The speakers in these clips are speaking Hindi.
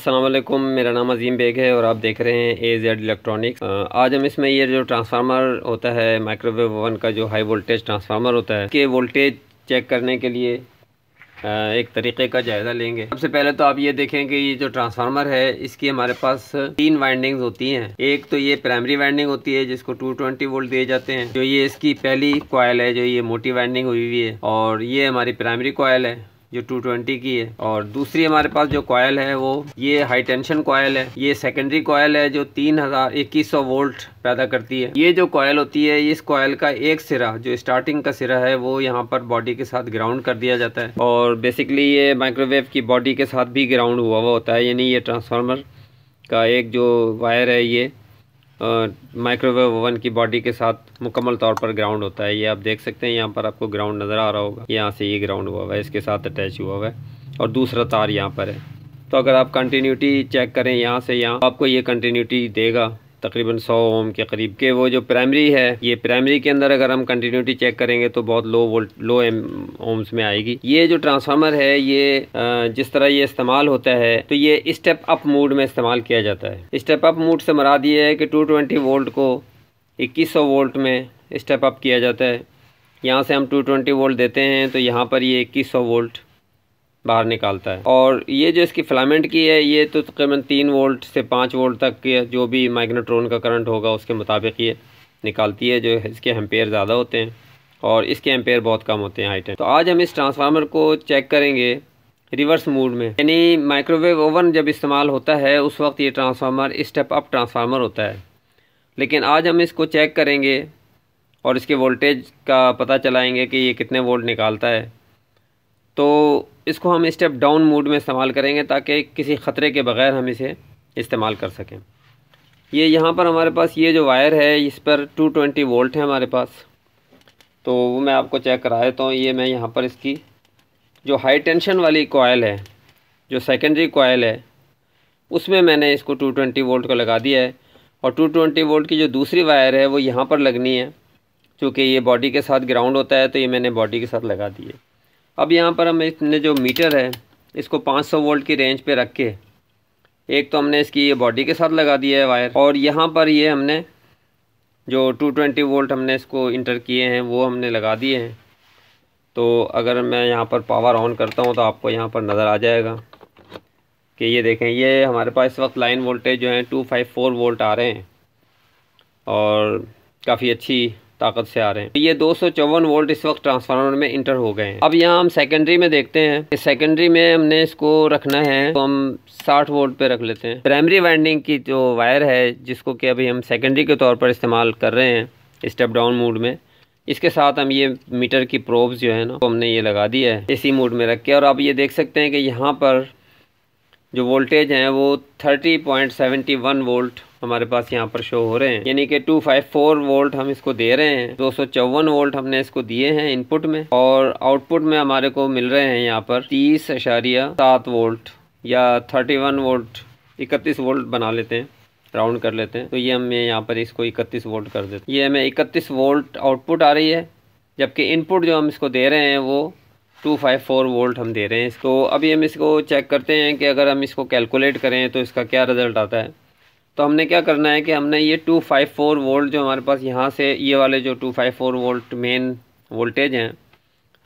असलम मेरा नाम अजीम बेग है और आप देख रहे हैं ए जेड इलेक्ट्रॉनिक्स आज हम इसमें ये जो ट्रांसफार्मर होता है माइक्रोवेव ओवन का जो हाई वोल्टेज ट्रांसफार्मर होता है के वोल्टेज चेक करने के लिए एक तरीके का जायज़ा लेंगे सबसे पहले तो आप ये देखें कि ये जो ट्रांसफार्मर है इसकी हमारे पास तीन वाइंडिंग्स होती हैं एक तो ये प्राइमरी वाइंडिंग होती है जिसको 220 वोल्ट दिए जाते हैं जो ये इसकी पहली कॉयल है जो ये मोटी वाइंडिंग हुई हुई है और ये हमारी प्राइमरी कोयल है जो 220 की है और दूसरी हमारे पास जो कॉयल है वो ये हाई टेंशन कॉयल है ये सेकेंडरी कॉयल है जो तीन हज़ार इक्कीस सौ वोल्ट पैदा करती है ये जो कॉयल होती है इस कॉयल का एक सिरा जो स्टार्टिंग का सिरा है वो यहाँ पर बॉडी के साथ ग्राउंड कर दिया जाता है और बेसिकली ये माइक्रोवेव की बॉडी के साथ भी ग्राउंड हुआ हुआ होता है यानी ये ट्रांसफार्मर का एक जो वायर है ये माइक्रोवेव ओवन की बॉडी के साथ मुकम्मल तौर पर ग्राउंड होता है ये आप देख सकते हैं यहाँ पर आपको ग्राउंड नज़र आ रहा होगा यहाँ से ये ग्राउंड हुआ हुआ है इसके साथ अटैच हुआ हुआ है और दूसरा तार यहाँ पर है तो अगर आप कंटिन्यूटी चेक करें यहाँ से यहाँ आपको ये कंटिन्यूटी देगा तकरीबन सौ ओम के करीब के वो जो प्राइमरी है ये प्राइमरी के अंदर अगर हम कंटिन्यूटी चेक करेंगे तो बहुत लो वोल्ट लो ओम्स में आएगी ये जो ट्रांसफार्मर है ये जिस तरह ये इस्तेमाल होता है तो ये स्टेप अप मूड में इस्तेमाल किया जाता है स्टेप अप मूड से मराद ये है कि 220 वोल्ट को 2100 वोल्ट में स्टेप अप किया जाता है यहाँ से हम 220 वोल्ट देते हैं तो यहाँ पर ये 2100 वोल्ट बाहर निकालता है और ये जो इसकी फिलामेंट की है ये तो तकरीबन तीन वोल्ट से पाँच वोल्ट तक के जो भी माइग्नेट्रोन का करंट होगा उसके मुताबिक ये निकालती है जो इसके एम्पेयर ज़्यादा होते हैं और इसके एम्पेयर बहुत कम होते हैं हाइट तो आज हम इस ट्रांसफार्मर को चेक करेंगे रिवर्स मोड में यानी माइक्रोवेव ओवन जब इस्तेमाल होता है उस वक्त ये ट्रांसफार्मर स्टेप अप ट्रांसफार्मर होता है लेकिन आज हम इसको चेक करेंगे और इसके वोल्टेज का पता चलाएंगे कि ये कितने वोल्ट निकालता है तो इसको हम स्टेप डाउन मोड में इस्तेमाल करेंगे ताकि किसी ख़तरे के बग़ैर हम इसे इस्तेमाल कर सकें ये यहाँ पर हमारे पास ये जो वायर है इस पर 220 वोल्ट है हमारे पास तो वो मैं आपको चेक करा देता हूँ ये मैं यहाँ पर इसकी जो हाई टेंशन वाली कोयल है जो सेकेंडरी कोयल है उसमें मैंने इसको 220 वोल्ट का लगा दिया है और 220 वोल्ट की जो दूसरी वायर है वो यहाँ पर लगनी है क्योंकि ये बॉडी के साथ ग्राउंड होता है तो ये मैंने बॉडी के साथ लगा दी है अब यहाँ पर हम इसने जो मीटर है इसको 500 वोल्ट की रेंज पे रख के एक तो हमने इसकी ये बॉडी के साथ लगा दिया है वायर और यहाँ पर ये हमने जो 220 वोल्ट हमने इसको इंटर किए हैं वो हमने लगा दिए हैं तो अगर मैं यहाँ पर पावर ऑन करता हूँ तो आपको यहाँ पर नज़र आ जाएगा कि ये देखें ये हमारे पास इस वक्त लाइन वोल्टेज जो है 254 वोल्ट आ रहे हैं और काफ़ी अच्छी ताकत से आ रहे हैं ये दो वोल्ट इस वक्त ट्रांसफार्मर में इंटर हो गए हैं अब यहाँ हम सेकेंडरी में देखते हैं कि सेकेंडरी में हमने इसको रखना है तो हम 60 वोल्ट पे रख लेते हैं प्राइमरी वाइंडिंग की जो वायर है जिसको कि अभी हम सेकेंडरी के तौर पर इस्तेमाल कर रहे हैं स्टेप डाउन मोड में इसके साथ हम ये मीटर की प्रोब्स जो है ना तो हमने ये लगा दिया है इसी मोड में रख के और आप ये देख सकते हैं कि यहाँ पर जो वोल्टेज हैं वो वन वोल्ट हमारे पास यहाँ पर शो हो रहे हैं यानी कि 254 वोल्ट हम इसको दे रहे हैं दो वोल्ट हमने इसको दिए हैं इनपुट में और आउटपुट में हमारे को मिल रहे हैं यहाँ पर तीस वोल्ट या 31 वोल्ट इकतीस वोल्ट बना लेते हैं राउंड कर लेते हैं तो ये हमें यहाँ पर इसको 31 वोल्ट कर देते हैं ये हमें 31 वोल्ट आउटपुट आ रही है जबकि इनपुट जो हम इसको दे रहे हैं वो 254 वोल्ट हम दे रहे हैं इसको तो अभी हम इसको चेक करते हैं कि अगर हम इसको कैलकुलेट करें तो इसका क्या रिज़ल्ट आता है तो हमने क्या करना है कि हमने ये टू फाइव फोर वोल्ट जो हमारे पास यहाँ से ये वाले जो two five four volt main voltage हैं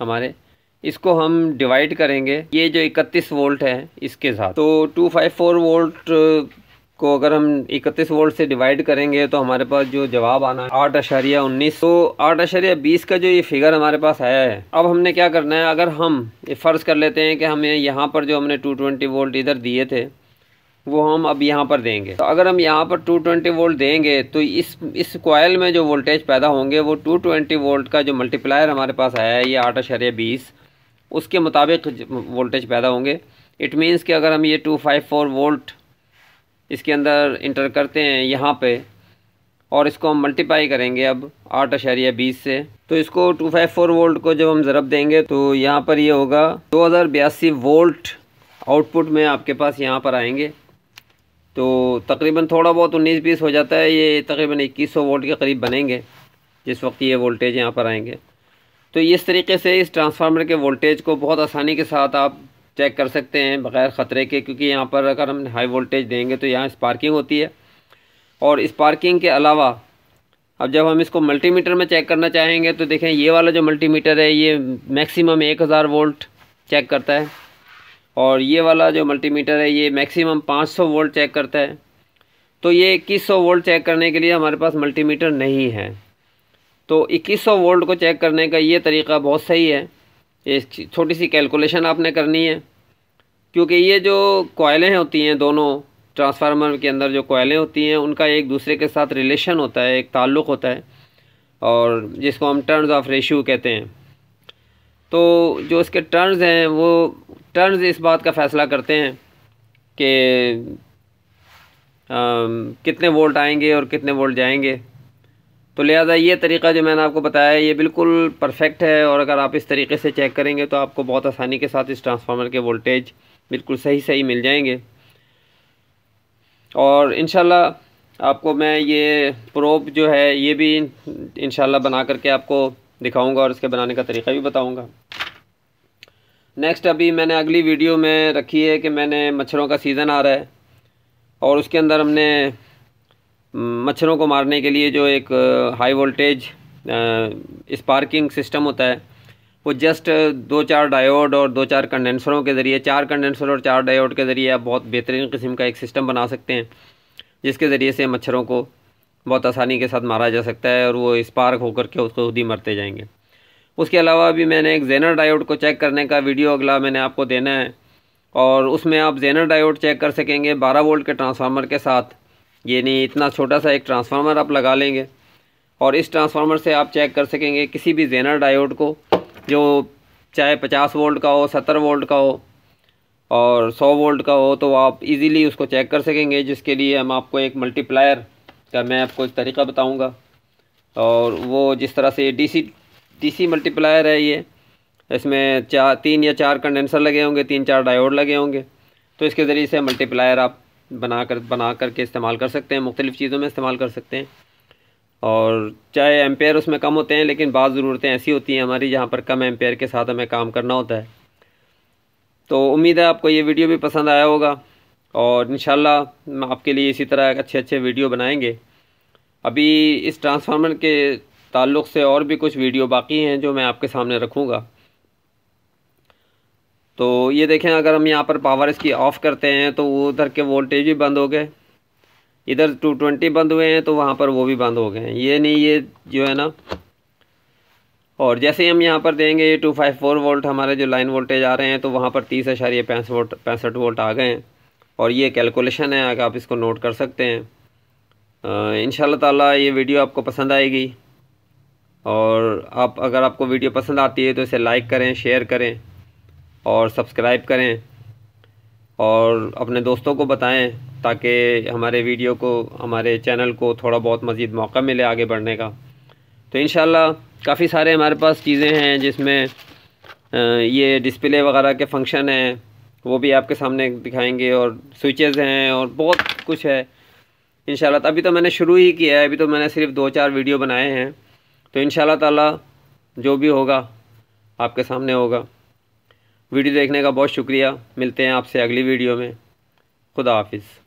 हमारे इसको हम डिवाइड करेंगे ये जो इकतीस वोल्ट है इसके साथ तो टू फाइव फोर वोल्ट को अगर हम 31 वोल्ट से डिवाइड करेंगे तो हमारे पास जो जवाब आना है आठ अशारिया उन्नीस तो आठ अशरिया बीस का जो ये फिगर हमारे पास आया है अब हमने क्या करना है अगर हम फ़र्ज़ कर लेते हैं कि हमें यहाँ पर जो हमने 220 वोल्ट इधर दिए थे वो हम अब यहाँ पर देंगे तो अगर हम यहाँ पर 220 वोल्ट देंगे तो इस इस कॉयल में जो वोल्टेज पैदा होंगे वो 220 वोल्ट का जो मल्टीप्लायर हमारे पास आया है ये आठ अशर्या बीस उसके मुताबिक वोल्टेज पैदा होंगे इट मीन्स कि अगर हम ये 254 वोल्ट इसके अंदर इंटर करते हैं यहाँ पे और इसको हम मल्टीप्लाई करेंगे अब आठ अशारिया बीस से तो इसको फोर वोल्ट को जब हम ज़रब देंगे तो यहाँ पर ये यह होगा दो हज़ार बयासी वोल्ट आउटपुट में आपके पास यहाँ पर आएंगे तो तकरीबन थोड़ा बहुत उन्नीस बीस हो जाता है ये तकरीबन इक्कीस सौ वोल्ट के करीब बनेंगे जिस वक्त ये वोल्टेज यहाँ पर आएंगे तो इस तरीके से इस ट्रांसफार्मर के वोल्टेज को बहुत आसानी के साथ आप चेक कर सकते हैं बग़ैर ख़तरे के क्योंकि यहाँ पर अगर हम हाई वोल्टेज देंगे तो यहाँ स्पार्किंग होती है और इस्पार्किंग के अलावा अब जब हम इसको मल्टीमीटर में चेक करना चाहेंगे तो देखें ये वाला जो मल्टीमीटर है ये मैक्सिमम एक हज़ार वोल्ट चेक करता है और ये वाला जो मल्टीमीटर है ये मैक्सिमम 500 वोल्ट चेक करता है तो ये 2100 वोल्ट चेक करने के लिए हमारे पास मल्टीमीटर नहीं है तो 2100 वोल्ट को चेक करने का ये तरीका बहुत सही है ये छोटी सी कैलकुलेशन आपने करनी है क्योंकि ये जो कोयलें होती हैं दोनों ट्रांसफार्मर के अंदर जो कोयलें होती हैं उनका एक दूसरे के साथ रिलेशन होता है एक ताल्लुक़ होता है और जिसको हम टर्न्स ऑफ रेशियो कहते हैं तो जो इसके टर्न्स हैं वो टर्न्स इस बात का फ़ैसला करते हैं कि कितने वोल्ट आएंगे और कितने वोल्ट जाएंगे तो लिहाजा ये तरीका जो मैंने आपको बताया है ये बिल्कुल परफेक्ट है और अगर आप इस तरीके से चेक करेंगे तो आपको बहुत आसानी के साथ इस ट्रांसफार्मर के वोल्टेज बिल्कुल सही सही मिल जाएंगे और इन आपको मैं ये प्रोब जो है ये भी इन बना करके आपको दिखाऊंगा और इसके बनाने का तरीका भी बताऊंगा नेक्स्ट अभी मैंने अगली वीडियो में रखी है कि मैंने मच्छरों का सीज़न आ रहा है और उसके अंदर हमने मच्छरों को मारने के लिए जो एक हाई वोल्टेज स्पार्किंग सिस्टम होता है वो जस्ट दो चार डायोड और दो चार कंडेंसरों के ज़रिए चार कंडेंसर और चार डायोड के ज़रिए आप बहुत बेहतरीन किस्म का एक सिस्टम बना सकते हैं जिसके ज़रिए से मच्छरों को बहुत आसानी के साथ मारा जा सकता है और वो स्पार्क होकर के उसको खुद ही मरते जाएंगे उसके अलावा भी मैंने एक जेनर डायोड को चेक करने का वीडियो अगला मैंने आपको देना है और उसमें आप जेनर डायोड चेक कर सकेंगे 12 वोल्ट के ट्रांसफार्मर के साथ यानी इतना छोटा सा एक ट्रांसफार्मर आप लगा लेंगे और इस ट्रांसफार्मर से आप चेक कर सकेंगे किसी भी जेनर डायोड को जो चाहे 50 वोल्ट का हो 70 वोल्ट का हो और 100 वोल्ट का हो तो आप इजीली उसको चेक कर सकेंगे जिसके लिए हम आपको एक मल्टीप्लायर का मैं आपको एक तरीका बताऊँगा और वो जिस तरह से डीसी डीसी मल्टीप्लायर है ये इसमें चार तीन या चार कंडेंसर लगे होंगे तीन चार डायोड लगे होंगे तो इसके ज़रिए से मल्टीप्लायर आप बना कर बना करके इस्तेमाल कर सकते हैं मुख्तलिफ़ चीज़ों में इस्तेमाल कर सकते हैं और चाहे एम्पेयर उसमें कम होते हैं लेकिन बाद ज़रूरतें ऐसी होती हैं हमारी जहाँ पर कम एम्पेयर के साथ हमें काम करना होता है तो उम्मीद है आपको ये वीडियो भी पसंद आया होगा और इन आपके लिए इसी तरह अच्छे अच्छे वीडियो बनाएंगे अभी इस ट्रांसफार्मर के ताल्लुक़ से और भी कुछ वीडियो बाकी हैं जो मैं आपके सामने रखूँगा तो ये देखें अगर हम यहाँ पर पावर इसकी ऑफ़ करते हैं तो उधर के वोल्टेज भी बंद हो गए इधर टू ट्वेंटी बंद हुए हैं तो वहाँ पर वो भी बंद हो गए हैं ये नहीं ये जो है ना और जैसे ही हम यहाँ पर देंगे ये टू फाइव फोर वोल्ट हमारे जो लाइन वोल्टेज आ रहे हैं तो वहाँ पर तीस अशारिये पैंसठ वोल्ट पैंसठ वोल्ट आ गए हैं और ये कैलकुलेशन है अगर आप इसको नोट कर सकते हैं इन ताला ये वीडियो आपको पसंद आएगी और आप अगर आपको वीडियो पसंद आती है तो इसे लाइक करें शेयर करें और सब्सक्राइब करें और अपने दोस्तों को बताएं ताकि हमारे वीडियो को हमारे चैनल को थोड़ा बहुत मज़ीद मौका मिले आगे बढ़ने का तो इन काफ़ी सारे हमारे पास चीज़ें हैं जिसमें ये डिस्प्ले वगैरह के फंक्शन हैं वो भी आपके सामने दिखाएंगे और स्विचेस हैं और बहुत कुछ है इन तभी तो मैंने शुरू ही किया है अभी तो मैंने सिर्फ दो चार वीडियो बनाए हैं तो इन ताला जो भी होगा आपके सामने होगा वीडियो देखने का बहुत शुक्रिया मिलते हैं आपसे अगली वीडियो में खुदा हाफिज़